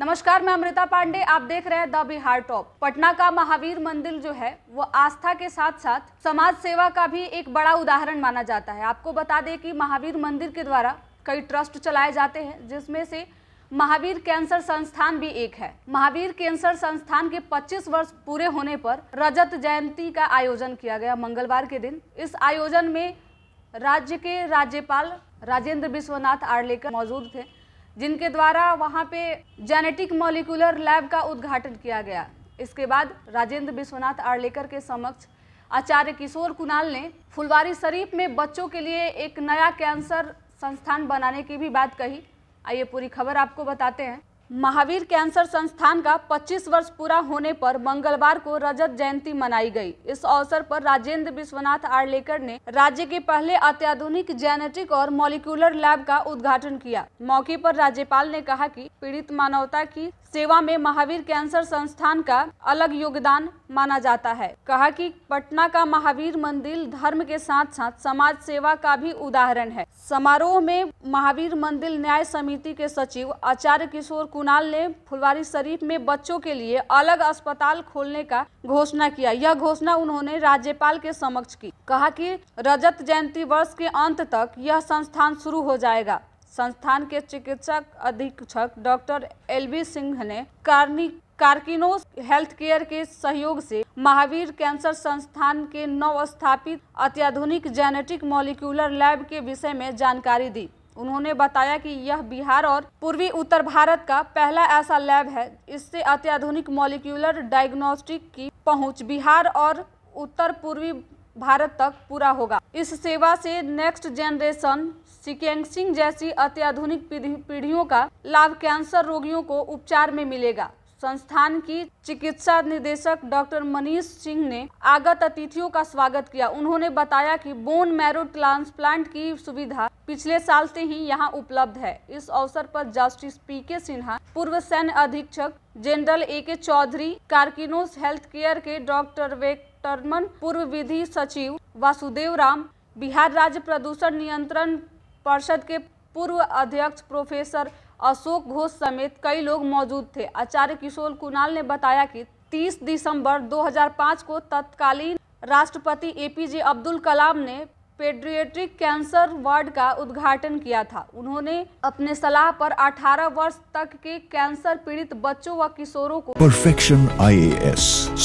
नमस्कार मैं अमृता पांडे आप देख रहे हैं द बिहार टॉप पटना का महावीर मंदिर जो है वो आस्था के साथ साथ समाज सेवा का भी एक बड़ा उदाहरण माना जाता है आपको बता दें कि महावीर मंदिर के द्वारा कई ट्रस्ट चलाए जाते हैं जिसमें से महावीर कैंसर संस्थान भी एक है महावीर कैंसर संस्थान के 25 वर्ष पूरे होने पर रजत जयंती का आयोजन किया गया मंगलवार के दिन इस आयोजन में राज्य के राज्यपाल राजेंद्र विश्वनाथ आर्लेकर मौजूद थे जिनके द्वारा वहाँ पे जेनेटिक मॉलिकुलर लैब का उद्घाटन किया गया इसके बाद राजेंद्र विश्वनाथ आर्लेकर के समक्ष आचार्य किशोर कुणाल ने फुलवारी शरीफ में बच्चों के लिए एक नया कैंसर संस्थान बनाने की भी बात कही आइए पूरी खबर आपको बताते हैं महावीर कैंसर संस्थान का 25 वर्ष पूरा होने पर मंगलवार को रजत जयंती मनाई गई। इस अवसर पर राजेंद्र विश्वनाथ आर्लेकर ने राज्य के पहले अत्याधुनिक जेनेटिक और मॉलिक्यूलर लैब का उद्घाटन किया मौके पर राज्यपाल ने कहा कि पीड़ित मानवता की सेवा में महावीर कैंसर संस्थान का अलग योगदान माना जाता है कहा कि पटना का महावीर मंदिर धर्म के साथ साथ समाज सेवा का भी उदाहरण है समारोह में महावीर मंदिर न्याय समिति के सचिव आचार्य किशोर कुणाल ने फुलवारी शरीफ में बच्चों के लिए अलग अस्पताल खोलने का घोषणा किया यह घोषणा उन्होंने राज्यपाल के समक्ष की कहा की रजत जयंती वर्ष के अंत तक यह संस्थान शुरू हो जाएगा संस्थान के चिकित्सक अधीक्षक डॉक्टर एलबी सिंह ने कार्नी कार्किनोस हेल्थ केयर के सहयोग से महावीर कैंसर संस्थान के नव स्थापित अत्याधुनिक जेनेटिक मॉलिक्यूलर लैब के विषय में जानकारी दी उन्होंने बताया कि यह बिहार और पूर्वी उत्तर भारत का पहला ऐसा लैब है इससे अत्याधुनिक मॉलिक्यूलर डायग्नोस्टिक की पहुंच बिहार और उत्तर पूर्वी भारत तक पूरा होगा इस सेवा से नेक्स्ट जेनरेशन सिकेंसिंग जैसी अत्याधुनिक पीढ़ियों का लाभ कैंसर रोगियों को उपचार में मिलेगा संस्थान की चिकित्सा निदेशक डॉक्टर मनीष सिंह ने आगत अतिथियों का स्वागत किया उन्होंने बताया कि बोन मैरो ट्रांसप्लांट की सुविधा पिछले साल से ही यहां उपलब्ध है इस अवसर पर जस्टिस पी के सिन्हा पूर्व सैन्य अधीक्षक general A K Chaudhary Karkinos health care के डॉक्टर वेक टर्मन पूर्व विधि सचिव वासुदेव राम बिहार राज्य प्रदूषण नियंत्रण पर्षद के पूर्व अध्यक्ष प्रोफेसर अशोक घोष समेत कई लोग मौजूद थे आचार्य किशोर कुणाल ने बताया कि 30 दिसंबर 2005 को तत्कालीन राष्ट्रपति एपीजे अब्दुल कलाम ने पेड्रियाट्रिक कैंसर वार्ड का उद्घाटन किया था उन्होंने अपने सलाह पर 18 वर्ष तक के कैंसर पीड़ित बच्चों व किशोरों को परफेक्शन आईएएस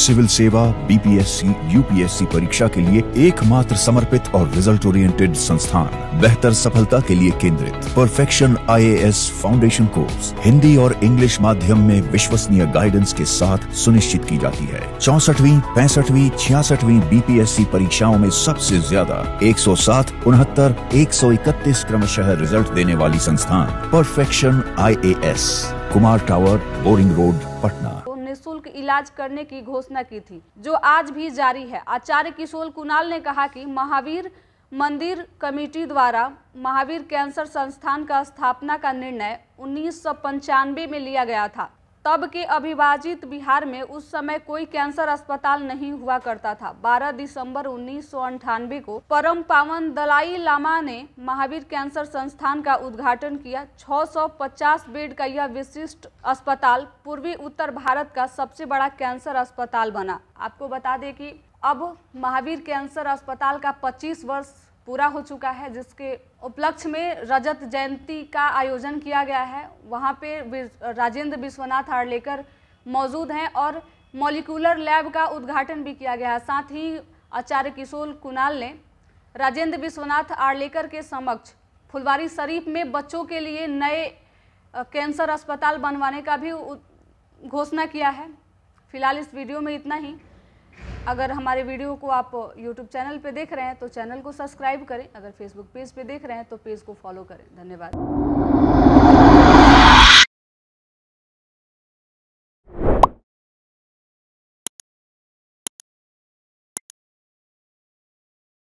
सिविल सेवा बीपीएससी यूपीएससी परीक्षा के लिए एकमात्र समर्पित और रिजल्ट ओरिएंटेड संस्थान बेहतर सफलता के लिए केंद्रित Perfection IAS foundation course Hindi और इंग्लिश माध्यम में विश्वसनीय गाइडेंस के साथ सुनिश्चित की जाती है चौसठवीं पैंसठवीं छियासठवीं बीपीएससी परीक्षाओं में सबसे ज्यादा एक 107, उनहत्तर एक सौ इकतीस क्रमशः रिजल्ट देने वाली संस्थान Perfection IAS Kumar tower Boring road Patna तो निःशुल्क इलाज करने की घोषणा की थी जो आज भी जारी है आचार्य किशोर कुणाल ने कहा कि महावीर मंदिर कमेटी द्वारा महावीर कैंसर संस्थान का स्थापना का निर्णय उन्नीस में लिया गया था तब के अभिभाजित बिहार में उस समय कोई कैंसर अस्पताल नहीं हुआ करता था 12 दिसंबर उन्नीस को परम पावन दलाई लामा ने महावीर कैंसर संस्थान का उद्घाटन किया 650 बेड का यह विशिष्ट अस्पताल पूर्वी उत्तर भारत का सबसे बड़ा कैंसर अस्पताल बना आपको बता दें कि अब महावीर कैंसर अस्पताल का 25 वर्ष पूरा हो चुका है जिसके उपलक्ष्य में रजत जयंती का आयोजन किया गया है वहाँ पे राजेंद्र विश्वनाथ आर्लेकर मौजूद हैं और मॉलिकुलर लैब का उद्घाटन भी किया गया है साथ ही आचार्य किशोर कुणाल ने राजेंद्र विश्वनाथ आर्लेकर के समक्ष फुलवारी शरीफ में बच्चों के लिए नए कैंसर अस्पताल बनवाने का भी घोषणा किया है फिलहाल इस वीडियो में इतना ही अगर हमारे वीडियो को आप यूट्यूब चैनल पर देख रहे हैं तो चैनल को सब्सक्राइब करें अगर फेसबुक पेज पर देख रहे हैं तो पेज को फॉलो करें धन्यवाद